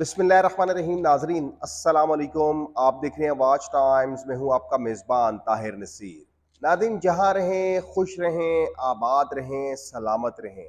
रहीम नाजरीन असलकुम आप देख रहे हैं वाच टाइम्स में हूँ आपका मेज़बान ताहिर नसीर नादिन जहाँ रहें खुश रहें आबाद रहें सलामत रहें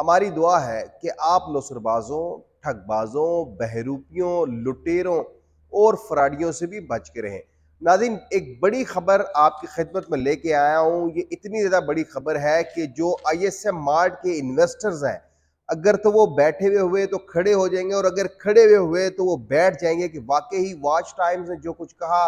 हमारी दुआ है कि आप नसरबाज़ों ठगबाज़ों बहरूपियों लुटेरों और फ्राडियों से भी बच के रहें नादिन एक बड़ी खबर आपकी खिदमत में लेके आया हूँ ये इतनी ज़्यादा बड़ी खबर है कि जो आई एस एम मार्ट के इन्वेस्टर्स हैं अगर तो वो बैठे हुए हुए तो खड़े हो जाएंगे और अगर खड़े हुए हुए तो वो बैठ जाएंगे कि वाकई ही वॉच टाइम्स ने जो कुछ कहा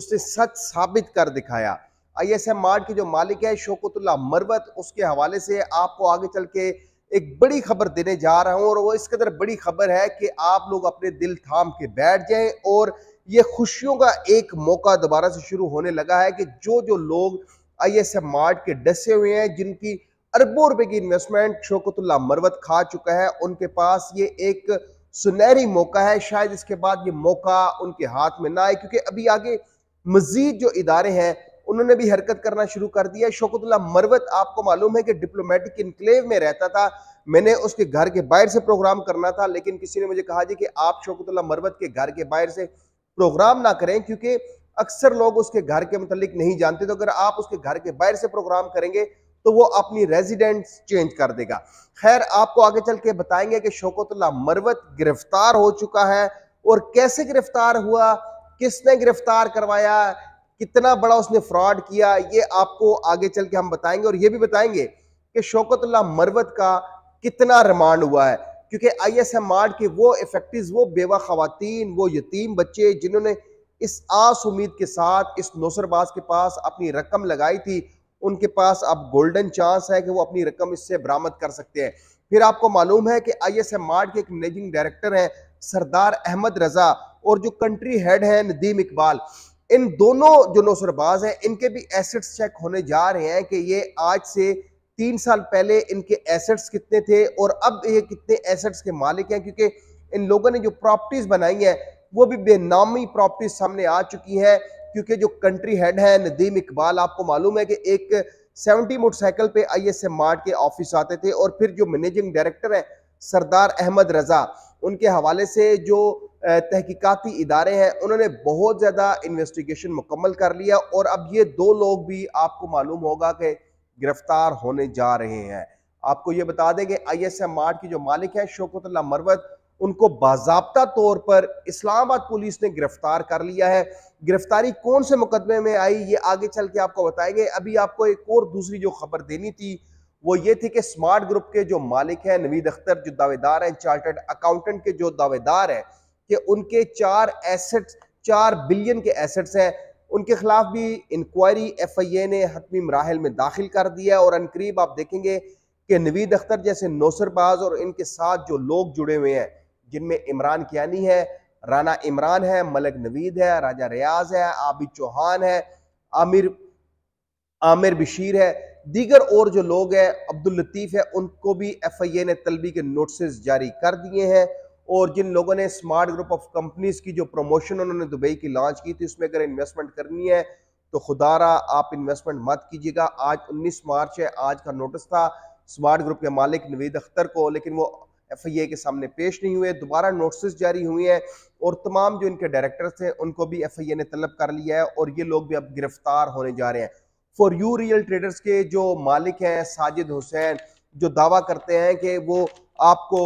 उसने सच साबित कर दिखाया आई एस एम मार्ट के जो मालिक है शोकतुल्ला मरवत उसके हवाले से आपको आगे चल के एक बड़ी खबर देने जा रहा हूं और वो इस कदर बड़ी खबर है कि आप लोग अपने दिल थाम के बैठ जाएं और ये खुशियों का एक मौका दोबारा से शुरू होने लगा है कि जो जो लोग आई एस एम मार्ट के डसे हुए हैं जिनकी अरबों रुपए की इन्वेस्टमेंट शोकतुल्ला मरवत खा चुका है उनके पास ये एक सुनहरी मौका है शायद इसके बाद ये मौका उनके हाथ में ना आए क्योंकि अभी आगे मजीद जो इदारे हैं उन्होंने भी हरकत करना शुरू कर दिया शोकतुल्ला मरवत आपको मालूम है कि डिप्लोमेटिक इनक्लेव में रहता था मैंने उसके घर के बाहर से प्रोग्राम करना था लेकिन किसी ने मुझे कहा जी कि आप शोकतुल्ला मरवत के घर के बाहर से प्रोग्राम ना करें क्योंकि अक्सर लोग उसके घर के मतलब नहीं जानते तो अगर आप उसके घर के बाहर से प्रोग्राम करेंगे तो वो अपनी रेजिडेंस चेंज कर देगा खैर आपको आगे चल के बताएंगे कि शोकतुल्ला मरवत गिरफ्तार हो चुका है और कैसे गिरफ्तार हुआ किसने गिरफ्तार करवाया कितना बड़ा उसने फ्रॉड किया ये आपको आगे चल के हम बताएंगे और ये भी बताएंगे कि शौकतुल्ला मरवत का कितना रिमांड हुआ है क्योंकि आई एस एम आर के वो इफेक्टिव वो बेवा खातन वो यतीम बच्चे जिन्होंने इस आस उम्मीद के साथ इस नौसरबाज के पास अपनी रकम लगाई थी उनके पास अब गोल्डन चांस है कि वो अपनी रकम इससे बरामद कर सकते हैं फिर आपको मालूम है कि आई एस एम के एक मैनेजिंग डायरेक्टर हैं सरदार अहमद रजा और जो कंट्री हेड हैं नदीम इकबाल इन दोनों जो नौसरबाज हैं इनके भी एसेट्स चेक होने जा रहे हैं कि ये आज से तीन साल पहले इनके एसेट्स कितने थे और अब ये कितने एसेट्स के मालिक हैं क्योंकि इन लोगों ने जो प्रॉपर्टीज बनाई हैं वो भी बेनामी प्रॉपर्टीज सामने आ चुकी हैं क्योंकि जो कंट्री हेड है नदीम इकबाल आपको मालूम है कि एक 70 मोटरसाइकिल पे आईएसएम मार्ट के ऑफिस आते थे और फिर जो मैनेजिंग डायरेक्टर है सरदार अहमद रज़ा उनके हवाले से जो तहकीकती इदारे हैं उन्होंने बहुत ज़्यादा इन्वेस्टिगेशन मुकम्मल कर लिया और अब ये दो लोग भी आपको मालूम होगा कि गिरफ्तार होने जा रहे हैं आपको ये बता दें कि आई एस एम की जो मालिक है शोकतल्ला मरवत उनको बाबा तौर पर इस्लामाबाद पुलिस ने गिरफ्तार कर लिया है गिरफ्तारी कौन से मुकदमे में आई ये आगे चल के आपको बताएंगे अभी आपको एक और दूसरी जो खबर देनी थी वो ये थी कि स्मार्ट ग्रुप के जो मालिक है नवीद अख्तर जो दावेदार हैं चार्टर्ड अकाउंटेंट के जो दावेदार हैं कि उनके चार एसेट्स चार बिलियन के एसेट्स हैं उनके खिलाफ भी इंक्वायरी एफ आई ए ने हतमी मराहल में दाखिल कर दिया है और अनकरीब आप देखेंगे कि नवीद अख्तर जैसे नौसरबाज और इनके साथ जो लोग जुड़े हुए हैं जिनमें इमरान कियानी है राना इमरान है मलक नवीद है राजा रियाज है आबिद चौहान है आमिर आमिर बशीर है दीगर और जो लोग हैं अब्दुल लतीफ़ है उनको भी एफ आई ए ने तलबी के नोटिस जारी कर दिए हैं और जिन लोगों ने स्मार्ट ग्रुप ऑफ कंपनीज की जो प्रमोशन उन्होंने दुबई की लॉन्च की थी उसमें अगर इन्वेस्टमेंट करनी है तो खुदारा आप इन्वेस्टमेंट मत कीजिएगा आज 19 मार्च है आज का नोटिस था स्मार्ट ग्रुप के मालिक नवीद अख्तर को लेकिन वो एफआईए के सामने पेश नहीं हुए दोबारा नोटिस जारी हुए हैं और तमाम जो इनके डायरेक्टर्स थे उनको भी एफआईए ने तलब कर लिया है और ये लोग भी अब गिरफ्तार होने जा रहे हैं फॉर यू रियल ट्रेडर्स के जो मालिक हैं साजिद हुसैन जो दावा करते हैं कि वो आपको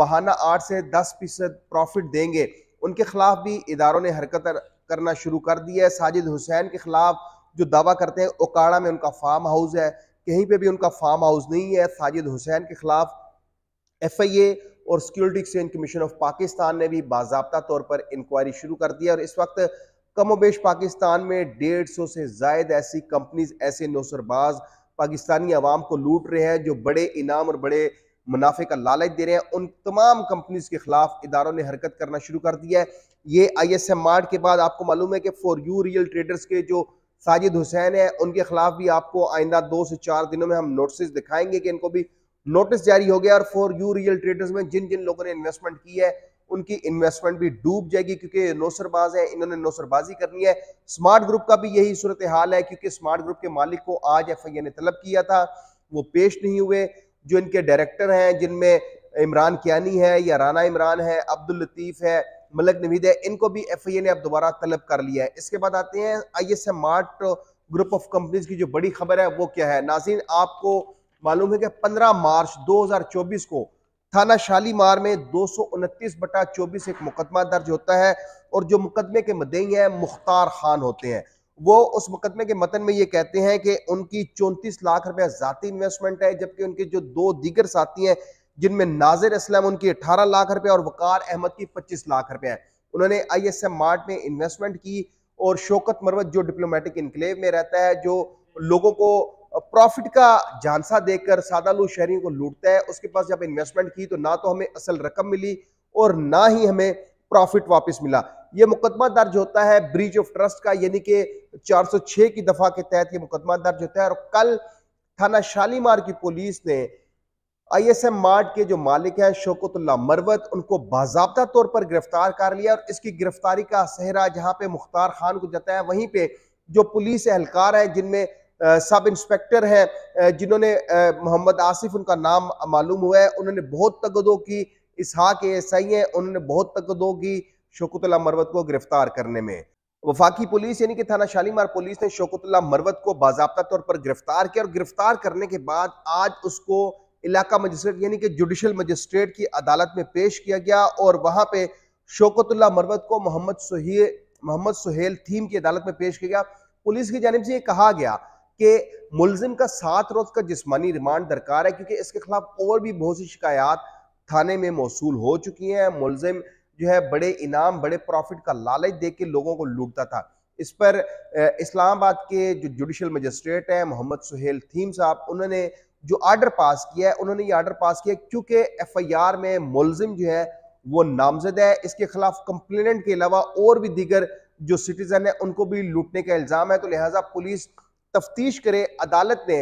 महाना आठ से दस फीसद प्रॉफिट देंगे उनके खिलाफ भी इदारों ने हरकत करना शुरू कर दी है साजिद हुसैन के खिलाफ जो दावा करते हैं ओकाड़ा में उनका फार्म हाउस है कहीं पे भी उनका फार्म हाउस नहीं है साजिद हुसैन के खिलाफ एफ आई ए और security exchange commission of Pakistan ने भी बाबा तौर पर इंक्वायरी शुरू कर दी है और इस वक्त कमोबेश पाकिस्तान में डेढ़ सौ से जायद ऐसी कंपनीज ऐसे नौसरबाज पाकिस्तानी आवाम को लूट रहे हैं जो बड़े इनाम और बड़े मुनाफे का लालच दे रहे हैं उन तमाम कंपनीज के खिलाफ इदारों ने हरकत करना शुरू कर दिया है ये आई एस एम मार्ट के बाद आपको मालूम है कि फॉर यू रियल ट्रेडर्स के जो साजिद हुसैन है उनके खिलाफ भी आपको आइंदा दो से चार दिनों में हम नोटिस दिखाएंगे कि इनको भी नोटिस जारी हो गया और फॉर यू रियल ट्रेडर्स में जिन जिन लोगों ने इन्वेस्टमेंट की है उनकी इन्वेस्टमेंट भी डूब जाएगी क्योंकि नौसरबाज है इन्होंने नौसरबाजी करनी है स्मार्ट ग्रुप का भी यही सूरत हाल है क्योंकि स्मार्ट ग्रुप के मालिक को आज एफ ने तलब किया था वो पेश नहीं हुए जो इनके डायरेक्टर हैं जिनमें इमरान कियानी है या राना इमरान है अब्दुल लतीफ़ है मलक नवीद है इनको भी एफ ने अब दोबारा तलब कर लिया है इसके बाद आते हैं I S M mart group of companies की जो बड़ी खबर है वो क्या है नाजीन आपको मालूम है कि 15 मार्च 2024 को थाना शालीमार में दो बटा चौबीस एक मुकदमा दर्ज होता है और जो मुकदमे के मदई हैं मुख्तार खान होते हैं वो उस मुकदमे के मतन में ये कहते हैं कि उनकी चौंतीस लाख रुपया जाती इन्वेस्टमेंट है जबकि उनके जो दो दीगर साथी हैं जिनमें नाजिर इस्लाम उनकी अठारह लाख रुपया और वकार अहमद की पच्चीस लाख रुपया है उन्होंने आई एस एम मार्ट में इन्वेस्टमेंट की और शोकत मरवत जो डिप्लोमेटिक इनकलेव में रहता है जो लोगों को प्रॉफिट का झांसा देकर सादालू शहरियों को लूटता है उसके पास जब इन्वेस्टमेंट की तो ना तो हमें असल रकम मिली और ना ही हमें प्रॉफिट वापस मिला ये मुकदमा दर्ज होता है ब्रिज ऑफ ट्रस्ट का यानी कि 406 की दफा के तहत ये मुकदमा दर्ज होता है और कल थाना शालीमार की पुलिस ने आईएसएम मार्ट के जो मालिक है शोकतुल्ला मरवत उनको बाजाबा तौर पर गिरफ्तार कर लिया और इसकी गिरफ्तारी का सहरा जहां पे मुख्तार खान को जाता है वहीं पे जो पुलिस एहलकार है जिनमें सब इंस्पेक्टर हैं जिन्होंने मोहम्मद आसिफ उनका नाम मालूम हुआ है उन्होंने बहुत तगदो की के एस आई है उन्होंने बहुत तगदो की शोकतला मरवत को गिरफ्तार करने में वफाकी पुलिस यानी कि थाना शालीमार पुलिस ने शोकतला मरवत को बाजाबा तौर पर गिरफ्तार किया और गिरफ्तार करने के बाद आज उसको इलाका मजिस्ट्रेट यानी कि जुडिशल मजिस्ट्रेट की अदालत में पेश किया गया और वहां पे शोकतुल्ला मरवत को मोहम्मद सुहेल मोहम्मद सुहेल थीम की अदालत में पेश किया गया पुलिस की जानब से ये कहा गया कि मुलजिम का सात रोज का जिसमानी रिमांड दरकार है क्योंकि इसके खिलाफ और भी बहुत सी शिकायत थाने में मौसू हो चुकी हैं मुलजिम जो है बड़े इनाम बड़े प्रॉफिट का लालच दे के लोगों को लूटता था इस पर इस्लामाबाद के जो जुडिशल मजिस्ट्रेट हैं मोहम्मद सुहेल थीम साहब उन्होंने जो आर्डर पास किया है उन्होंने ये आर्डर पास किया क्योंकि एफ आई आर में मुलजिम जो है वो नामजद है इसके खिलाफ कंप्लेनेंट के अलावा और भी दीगर जो सिटीजन है उनको भी लूटने का इल्ज़ाम है तो लिहाजा पुलिस तफ्तीश करे अदालत ने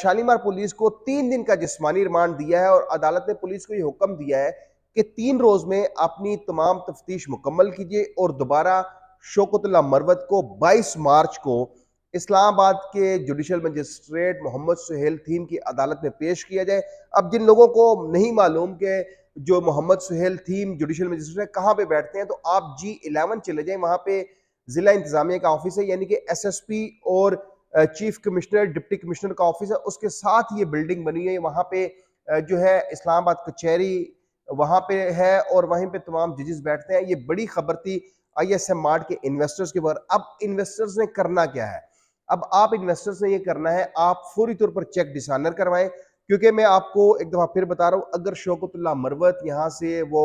शालीमार पुलिस को तीन दिन का जिसमानी रिमांड दिया है और अदालत ने पुलिस को ये हुक्म दिया है कि तीन रोज में अपनी तमाम तफ्तीश मुकम्मल कीजिए और दोबारा शोकतुल्ला मरवत को 22 मार्च को इस्लामाबाद के जुडिशल मजिस्ट्रेट मोहम्मद सुहेल थीम की अदालत में पेश किया जाए अब जिन लोगों को नहीं मालूम के जो मोहम्मद सुहेल थीम जुडिशल मजिस्ट्रेट है कहाँ पे बैठते हैं तो आप जी इलेवन चले जाएं वहाँ पे ज़िला इंतज़ामिया का ऑफिस है यानी कि एसएसपी और चीफ कमिश्नर डिप्टी कमिश्नर का ऑफिस है उसके साथ ये बिल्डिंग बनी है वहाँ पे जो है इस्लामाबाद कचहरी वहाँ पे है और वहीं पे तमाम जजेस बैठते हैं ये बड़ी खबर थी आई एस एम मार्ट के इन्वेस्टर्स के ऊपर अब इन्वेस्टर्स ने करना क्या है अब आप इन्वेस्टर्स ने ये करना है आप फौरी तौर पर चेक डिसाइनर करवाएं क्योंकि मैं आपको एक दफ़ा फिर बता रहा हूँ अगर शौकतुल्ला मरवत यहाँ से वो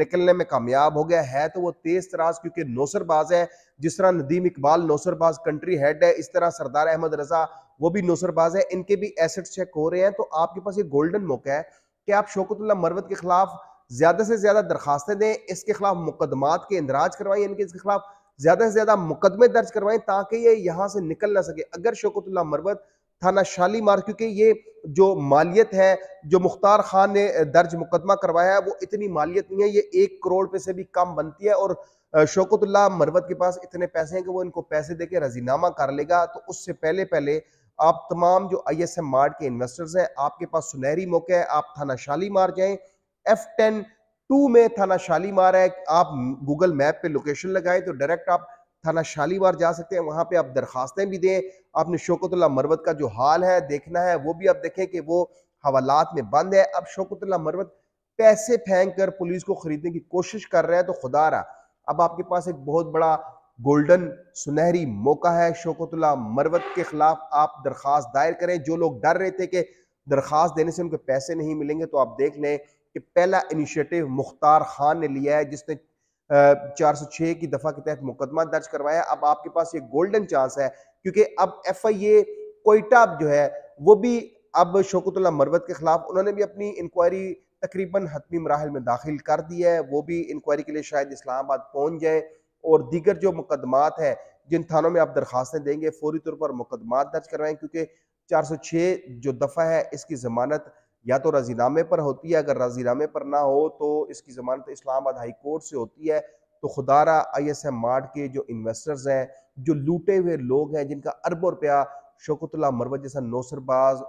निकलने में कामयाब हो गया है तो वो तेज तराज क्योंकि नौसरबाज है जिस तरह नदीम इकबाल नौसरबाज कंट्री हेड है इस तरह सरदार अहमद रजा वो भी नौसरबाज है इनके भी एसेट चेक हो रहे हैं तो आपके पास ये गोल्डन मौका है कि आप शौकतुल्ला मरवत के खिलाफ ज्यादा से ज्यादा दरखास्तें दें इसके खिलाफ मुकदमात के इंदराज करवाएं इनके इसके खिलाफ ज्यादा से ज्यादा मुकदमे दर्ज करवाएं ताकि ये यहाँ से निकल ना सके अगर शौकतुल्ला मरवत थाना शालीमार क्योंकि ये जो मालियत है जो मुख्तार खान ने दर्ज मुकदमा करवाया है वो इतनी मालियत नहीं है ये एक करोड़ रुपये से भी कम बनती है और शौकतुल्ला मरवत के पास इतने पैसे हैं कि वो इनको पैसे दे के रजीनामा कर लेगा तो उससे पहले पहले आप तमाम जो आई एस एम मार्ट के इन्वेस्टर्स हैं आपके पास सुनहरी मौके है आप थाना शालीमार जाएं एफ टेन टू में थाना शालीमार है आप गूगल मैप पे लोकेशन लगाएं तो डायरेक्ट आप थाना शालीवार जा सकते हैं वहाँ पे आप दरखास्तें भी दें आपने शोकतुल्ला मरवत का जो हाल है देखना है वो भी आप देखें कि वो हवालात में बंद है अब शोकतुल्ला मरवत पैसे फेंक कर पुलिस को खरीदने की कोशिश कर रहे हैं तो खुदा रहा अब आपके पास एक बहुत बड़ा गोल्डन सुनहरी मौका है शोकतुल्ला मरवत के खिलाफ आप दरख्वास्त दायर करें जो लोग डर रहे थे कि दरख्वास्त देने से उनको पैसे नहीं मिलेंगे तो आप देख लें कि पहला इनिशिएटिव मुख्तार खान ने लिया है जिसने चार सौ छः की दफा के तहत मुकदमा दर्ज करवाया अब आपके पास ये गोल्डन चांस है क्योंकि अब एफ आई ए कोयटा जो है वो भी अब शौकतुल्ला मरवत के खिलाफ उन्होंने भी अपनी इंक्वायरी तकरीबन हतमी मराहल में दाखिल कर दी है वो भी इंक्वायरी के लिए शायद इस्लामाबाद पहुंच जाए और दीगर जो मुकदमात है जिन थानों में आप दरखास्तें देंगे फौरी तौर पर मुकदमा दर्ज करवाएं क्योंकि चार सौ छः जो दफ़ा है इसकी ज़मानत या तो रजीनामे पर होती है अगर रजीनामे पर ना हो तो इसकी जमानत इस्लामाबाद हाई कोर्ट से होती है तो खुदारा आई एस एम मार्ट के जो इन्वेस्टर्स हैं जो लूटे हुए लोग हैं जिनका अरबों रुपया शौकतुल्ला मरवत जैसा नौसरबाज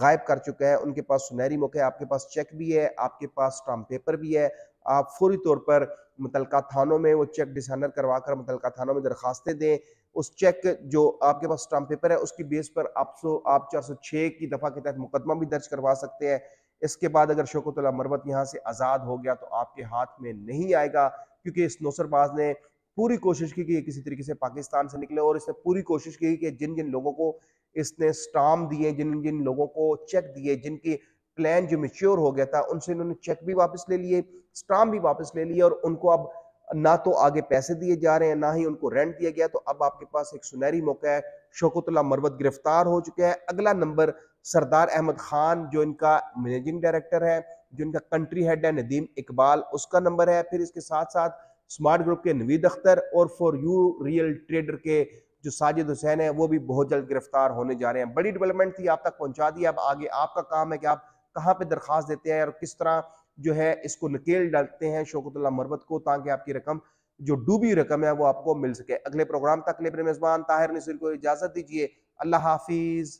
गायब कर चुका है उनके पास सुनहरी मौके आपके पास चेक भी है आपके पास स्टाम पेपर भी है आप फौरी तौर पर मुतलका थानों में वो चेक डिसाइनर करवा कर मुतलका थानों में दरखास्तें दें उस चेक जो आपके पास स्टाम्प पेपर है उसकी बेस पर आप सो आप 406 की दफा के तहत मुकदमा भी दर्ज करवा सकते हैं इसके बाद अगर शोकतुल्ला मरवत यहाँ से आज़ाद हो गया तो आपके हाथ में नहीं आएगा क्योंकि इस नौसरबाज ने पूरी कोशिश की कि ये किसी तरीके से पाकिस्तान से निकले और इसने पूरी कोशिश की कि जिन जिन लोगों को इसने स्टाम्प दिए जिन जिन लोगों को चेक दिए जिनकी प्लान जो मेच्योर हो गया था उनसे इन्होंने चेक भी वापस ले लिए स्टाम्प भी वापस ले लिए और उनको अब ना तो आगे पैसे दिए जा रहे हैं ना ही उनको रेंट दिया गया तो अब आपके पास एक सुनहरी मौका है शोकतुल्ला मरवत गिरफ्तार हो चुके हैं अगला नंबर सरदार अहमद खान जो इनका मैनेजिंग डायरेक्टर है जो इनका कंट्री हेड है नदीम इकबाल उसका नंबर है फिर इसके साथ साथ स्मार्ट ग्रुप के नवीद अख्तर और फॉर यू रियल ट्रेडर के जो साजिद हुसैन है वो भी बहुत जल्द गिरफ्तार होने जा रहे हैं बड़ी डेवलपमेंट थी आप तक पहुंचा दी अब आगे आपका काम है कि आप कहाँ पे दरखास्त देते हैं और किस तरह जो है इसको नकेल डालते हैं शोकतुल्ला मरबत को ताकि आपकी रकम जो डूबी रकम है वो आपको मिल सके अगले प्रोग्राम तक लेबर मेजबान ताहिर नसीर को इजाजत दीजिए अल्लाह हाफिज़